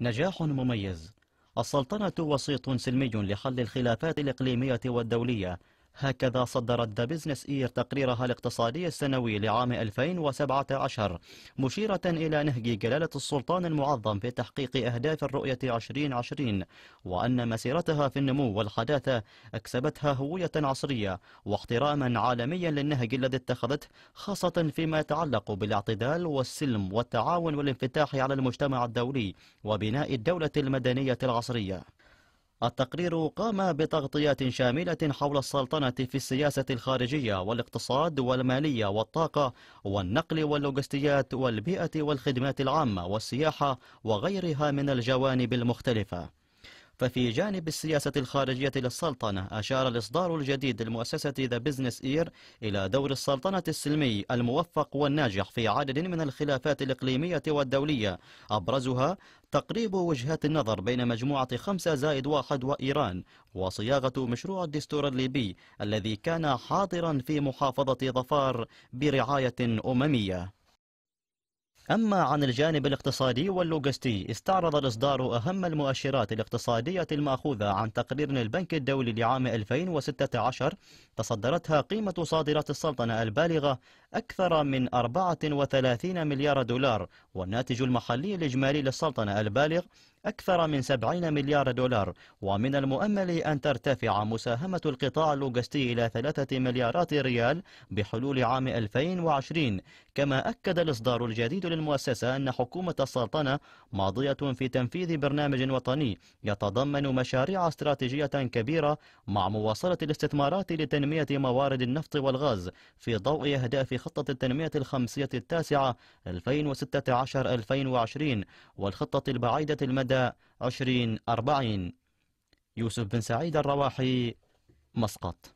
نجاح مميز السلطنة وسيط سلمي لحل الخلافات الإقليمية والدولية هكذا صدرت ذا بزنس إير تقريرها الاقتصادي السنوي لعام 2017 مشيرة إلى نهج جلالة السلطان المعظم في تحقيق أهداف الرؤية 2020 وأن مسيرتها في النمو والحداثة أكسبتها هوية عصرية واحتراما عالميا للنهج الذي اتخذته خاصة فيما يتعلق بالاعتدال والسلم والتعاون والانفتاح على المجتمع الدولي وبناء الدولة المدنية العصرية التقرير قام بتغطية شاملة حول السلطنة في السياسة الخارجية والاقتصاد والمالية والطاقة والنقل واللوجستيات والبيئة والخدمات العامة والسياحة وغيرها من الجوانب المختلفة ففي جانب السياسة الخارجية للسلطنة أشار الإصدار الجديد للمؤسسة ذا بزنس إير إلى دور السلطنة السلمي الموفق والناجح في عدد من الخلافات الإقليمية والدولية أبرزها تقريب وجهات النظر بين مجموعة خمسة زائد واحد وإيران وصياغة مشروع الدستور الليبي الذي كان حاضرا في محافظة ظفار برعاية أممية أما عن الجانب الاقتصادي واللوجستي استعرض الإصدار أهم المؤشرات الاقتصادية المأخوذة عن تقرير البنك الدولي لعام 2016 تصدرتها قيمة صادرات السلطنة البالغة أكثر من 34 مليار دولار والناتج المحلي الإجمالي للسلطنة البالغ أكثر من 70 مليار دولار ومن المؤمل أن ترتفع مساهمة القطاع اللوجستي إلى ثلاثة مليارات ريال بحلول عام 2020 كما أكد الإصدار الجديد للمؤسسة أن حكومة السلطنة ماضية في تنفيذ برنامج وطني يتضمن مشاريع استراتيجية كبيرة مع مواصلة الاستثمارات لتنمية موارد النفط والغاز في ضوء أهداف خطة التنمية الخمسية التاسعة 2016-2020 والخطة البعيدة المدى عشرين أربعين يوسف بن سعيد الرواحي مسقط